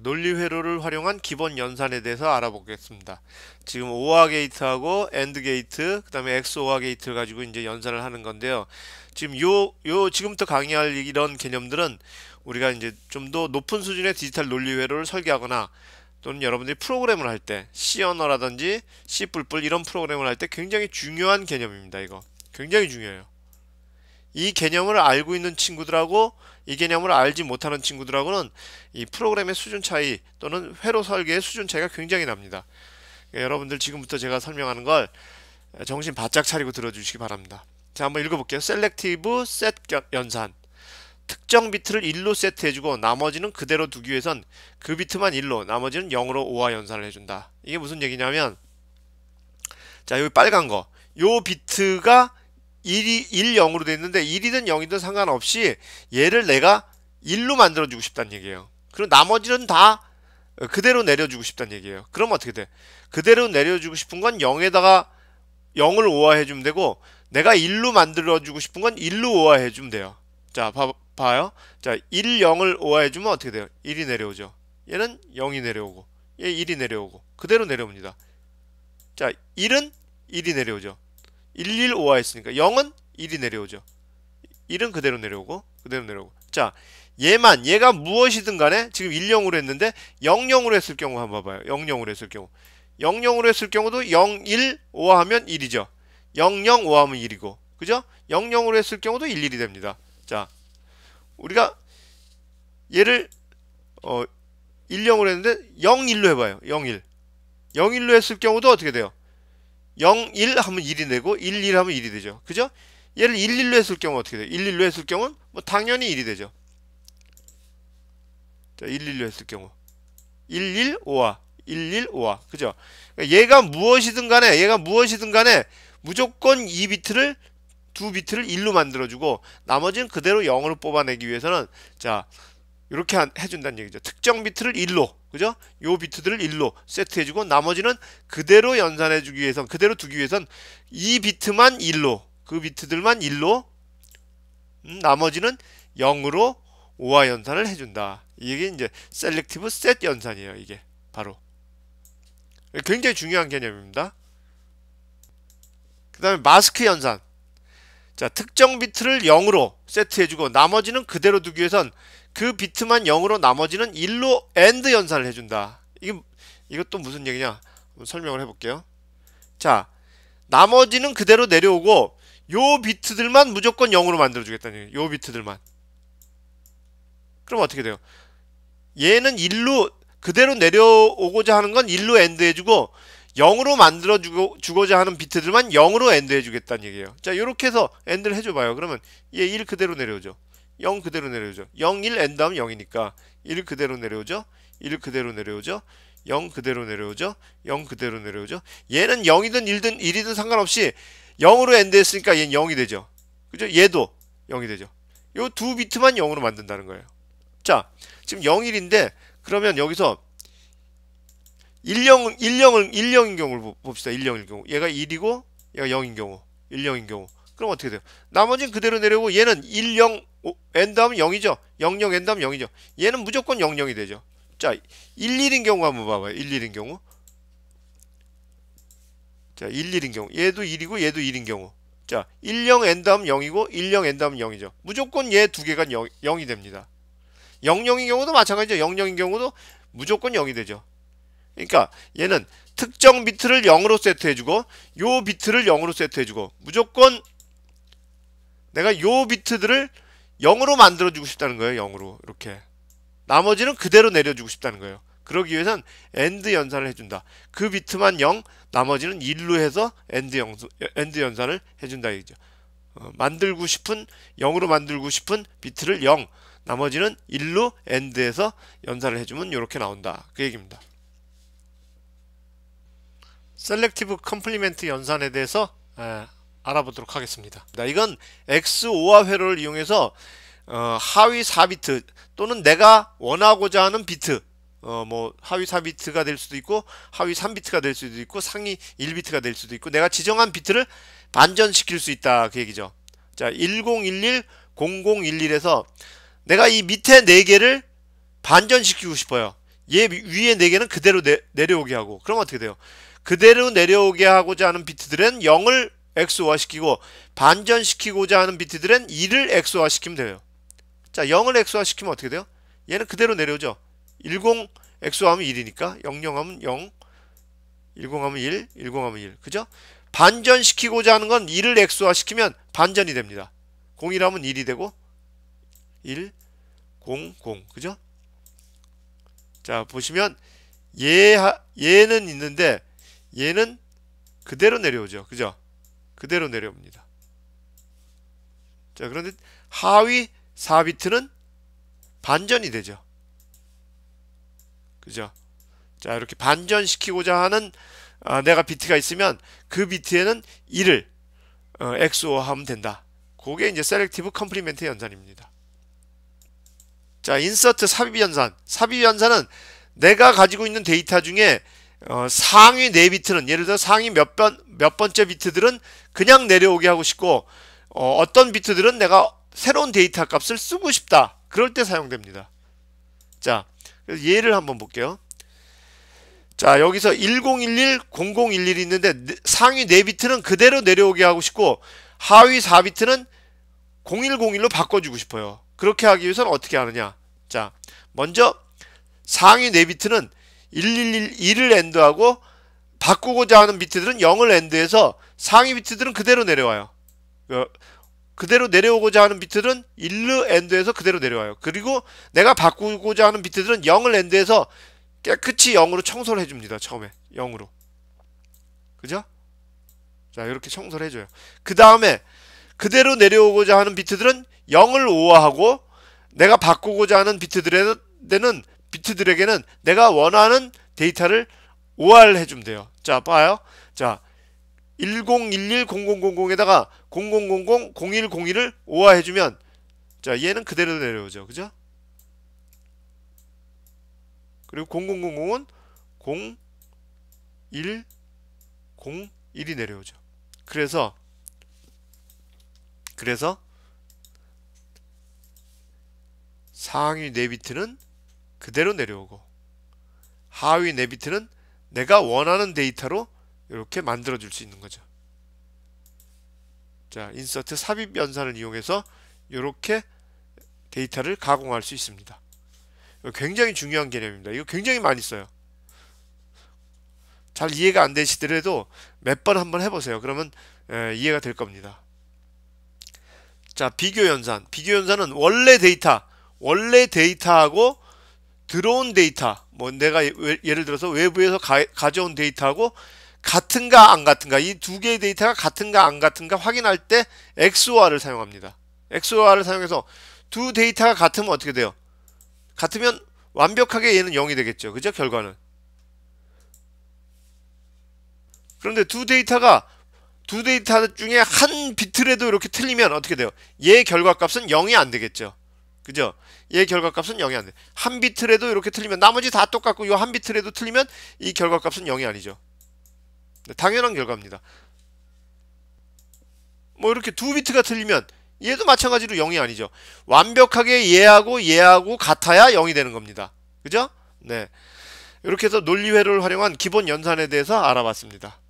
논리회로를 활용한 기본 연산에 대해서 알아보겠습니다. 지금 오화 게이트하고 엔드 게이트, 그 다음에 XOR 게이트를 가지고 이제 연산을 하는 건데요. 지금 요, 요, 지금부터 강의할 이런 개념들은 우리가 이제 좀 더 높은 수준의 디지털 논리회로를 설계하거나 또는 여러분들이 프로그램을 할 때 C 언어라든지 C 뿔뿔 이런 프로그램을 할 때 굉장히 중요한 개념입니다. 이거 굉장히 중요해요. 이 개념을 알고 있는 친구들하고 이 개념을 알지 못하는 친구들하고는 이 프로그램의 수준 차이 또는 회로 설계의 수준 차이가 굉장히 납니다. 예, 여러분들 지금부터 제가 설명하는 걸 정신 바짝 차리고 들어주시기 바랍니다. 자 한번 읽어볼게요. 셀렉티브 셋 연산 특정 비트를 1로 세트해주고 나머지는 그대로 두기 위해선 그 비트만 1로 나머지는 0으로 5화 연산을 해준다. 이게 무슨 얘기냐면 자 여기 빨간 거 요 비트가 1이 1 0으로 돼 있는데 1이든 0이든 상관없이 얘를 내가 1로 만들어 주고 싶다는 얘기예요. 그럼 나머지는 다 그대로 내려주고 싶다는 얘기예요. 그럼 어떻게 돼? 그대로 내려주고 싶은 건 0에다가 0을 오화해 주면 되고 내가 1로 만들어 주고 싶은 건 1로 오화해 주면 돼요. 자, 봐, 봐요. 자, 1, 0을 오화해 주면 어떻게 돼요? 1이 내려오죠. 얘는 0이 내려오고 얘 1이 내려오고 그대로 내려옵니다. 자, 1은 1이 내려오죠. 1, 1, 5화 했으니까 0은 1이 내려오죠. 1은 그대로 내려오고 그대로 내려오고 자 얘만 얘가 무엇이든 간에 지금 1, 0으로 했는데 0, 0으로 했을 경우 한번 봐봐요. 0, 0으로 했을 경우 0, 0으로 했을 경우도 0, 1, 5화 하면 1이죠. 0, 0, 5화 하면 1이고 그죠? 0, 0으로 했을 경우도 1, 1이 됩니다. 자 우리가 얘를 어 1, 0으로 했는데 0, 1로 해봐요. 0, 1 0, 1로 했을 경우도 어떻게 돼요? 0, 1 하면 1이 되고 1, 1 하면 1이 되죠. 그죠? 얘를 1, 1로 뭐 했을 경우 어떻게 돼요? 1, 1로 했을 경우뭐 당연히 1이 되죠. 자, 1, 1로 했을 경우 1, 1, 5와 1, 1, 5와 그죠? 그러니까 얘가 무엇이든 간에 얘가 무엇이든 간에 무조건 이 비트를 두 비트를 1로 만들어주고 나머지는 그대로 0으로 뽑아내기 위해서는 자 이렇게 해준다는 얘기죠. 특정 비트를 1로 그죠? 요 비트들을 1로 세트해주고 나머지는 그대로 연산해주기 위해선 그대로 두기 위해선 이 비트만 1로 그 비트들만 1로 음, 나머지는 0으로 오화 연산을 해준다. 이게 이제 셀렉티브 셋 연산이에요. 이게 바로 굉장히 중요한 개념입니다. 그 다음에 마스크 연산 자 특정 비트를 0으로 세트해주고 나머지는 그대로 두기 위해선 그 비트만 0으로 나머지는 1로 AND 연산을 해준다. 이게, 이것도 무슨 얘기냐? 설명을 해볼게요. 자, 나머지는 그대로 내려오고 요 비트들만 무조건 0으로 만들어주겠다는 얘기예요. 요 비트들만. 그럼 어떻게 돼요? 얘는 1로 그대로 내려오고자 하는 건 1로 엔드 해주고 0으로 만들어 주고자 하는 비트들만 0으로 엔드 해주겠다는 얘기예요. 자, 요렇게 해서 엔드를 해줘봐요. 그러면 얘 1 그대로 내려오죠. 0 그대로 내려오죠. 0, 1 n 다음 0이니까 1 그대로 내려오죠. 1 그대로 내려오죠. 0 그대로 내려오죠. 0 그대로 내려오죠. 얘는 0이든 1든 1이든 상관없이 0으로 n 됐으니까 얘는 0이 되죠. 그죠? 얘도 0이 되죠. 요 두 비트만 0으로 만든다는 거예요. 자, 지금 0, 1인데 그러면 여기서 10, 10을 10인 경우를 봅시다. 10인 경우. 얘가 1이고 얘가 0인 경우. 10인 경우. 그럼 어떻게 돼요? 나머지는 그대로 내려오고 얘는 1, 0, n 다음 0이죠. 0, 0, n 다음 0이죠. 얘는 무조건 0, 0이 되죠. 자, 1, 1인 경우 한번 봐봐요. 1, 1인 경우. 자, 1, 1인 경우. 얘도 1이고 얘도 1인 경우. 자, 1, 0, n 다음 0이고 1, 0, n 다음 0이죠. 무조건 얘 두 개가 0, 0이 됩니다. 0, 0인 경우도 마찬가지죠. 0, 0인 경우도 무조건 0이 되죠. 그러니까 얘는 특정 비트를 0으로 세트해주고 요 비트를 0으로 세트해주고 무조건 내가 요 비트들을 0으로 만들어주고 싶다는 거예요. 0으로 이렇게. 나머지는 그대로 내려주고 싶다는 거예요. 그러기 위해선 엔드 연산을 해준다. 그 비트만 0, 나머지는 1로 해서 엔드, 영, 엔드 연산을 해준다 이죠 어, 만들고 싶은 0으로 만들고 싶은 비트를 0, 나머지는 1로 엔드에서 연산을 해주면 이렇게 나온다. 그 얘기입니다. 셀렉티브 컴플리멘트 연산에 대해서 에, 예, 알아보도록 하겠습니다. 이건 x o 화 회로를 이용해서 어, 하위 4비트 또는 내가 원하고자 하는 비트 어, 뭐 하위 4비트가 될 수도 있고 하위 3비트가 될 수도 있고 상위 1비트가 될 수도 있고 내가 지정한 비트를 반전시킬 수 있다 그 얘기죠. 자 1011, 0011에서 내가 이 밑에 4개를 반전시키고 싶어요. 얘 위에 4개는 그대로 내, 내려오게 하고 그럼 어떻게 돼요? 그대로 내려오게 하고자 하는 비트들은 0을 x화시키고 반전시키고자 하는 비트들은 2를 x화시키면 돼요. 자 0을 x화시키면 어떻게 돼요? 얘는 그대로 내려오죠. 10 x화하면 1이니까 00하면 0 10하면 1 10하면 1 그죠? 반전시키고자 하는 건 2를 x화시키면 반전이 됩니다. 01하면 1이 되고 1 0 0 그죠? 자 보시면 얘, 얘는 있는데 얘는 그대로 내려오죠. 그죠? 그대로 내려옵니다. 자, 그런데 하위 4비트는 반전이 되죠. 그죠? 자, 이렇게 반전시키고자 하는 아, 내가 비트가 있으면 그 비트에는 1을 어, XO하면 된다. 그게 이제 셀렉티브 컴플리멘트 연산입니다. 자, 인서트 삽입 연산. 삽입 연산은 내가 가지고 있는 데이터 중에 어, 상위 네 비트는 예를 들어 상위 몇, 번, 몇 번째 비트들은 그냥 내려오게 하고 싶고 어, 어떤 비트들은 내가 새로운 데이터 값을 쓰고 싶다. 그럴 때 사용됩니다. 자, 예를 한번 볼게요. 자, 여기서 1011, 0011이 있는데 네, 상위 4비트는 그대로 내려오게 하고 싶고 하위 4비트는 0101로 바꿔주고 싶어요. 그렇게 하기 위해서는 어떻게 하느냐. 자, 먼저 상위 4비트는 111, 1을 엔드하고 바꾸고자 하는 비트들은 0을 엔드해서 상위 비트들은 그대로 내려와요. 그, 그대로 내려오고자 하는 비트들은 1을 엔드해서 그대로 내려와요. 그리고 내가 바꾸고자 하는 비트들은 0을 엔드해서 깨끗이 0으로 청소를 해줍니다. 처음에 0으로. 그죠? 자 이렇게 청소를 해줘요. 그 다음에 그대로 내려오고자 하는 비트들은 0을 5화하고 내가 바꾸고자 하는 비트들에는 비트들에게는 내가 원하는 데이터를 OR 해주면 돼요. 자, 봐요. 자, 10110000에다가 00000101을 OR 해주면 자, 얘는 그대로 내려오죠. 그죠? 그리고 0000은 0101이 내려오죠. 그래서 그래서 상위 4비트는 그대로 내려오고 하위 내비트는 내가 원하는 데이터로 이렇게 만들어 줄 수 있는 거죠 자 인서트 삽입 연산을 이용해서 이렇게 데이터를 가공할 수 있습니다 굉장히 중요한 개념입니다 이거 굉장히 많이 써요 잘 이해가 안 되시더라도 몇 번 한번 해보세요 그러면 예, 이해가 될 겁니다 자 비교 연산 비교 연산은 원래 데이터 원래 데이터하고 들어온 데이터 뭐 내가 예, 예를 들어서 외부에서 가, 져온 데이터하고 같은가 안 같은가 이 두 개의 데이터가 같은가 안 같은가 확인할 때 XOR을 사용합니다. XOR을 사용해서 두 데이터가 같으면 어떻게 돼요? 같으면 완벽하게 얘는 0이 되겠죠. 그죠? 결과는. 그런데 두 데이터가 두 데이터 중에 한 비트라도 이렇게 틀리면 어떻게 돼요? 얘 결과값은 0이 안 되겠죠. 그죠? 얘 결과값은 0이 안 돼. 한 비트라도 이렇게 틀리면 나머지 다 똑같고 이 한 비트라도 틀리면 이 결과값은 0이 아니죠. 네, 당연한 결과입니다. 뭐 이렇게 두 비트가 틀리면 얘도 마찬가지로 0이 아니죠. 완벽하게 얘하고 얘하고 같아야 0이 되는 겁니다. 그죠? 네. 이렇게 해서 논리회로를 활용한 기본 연산에 대해서 알아봤습니다.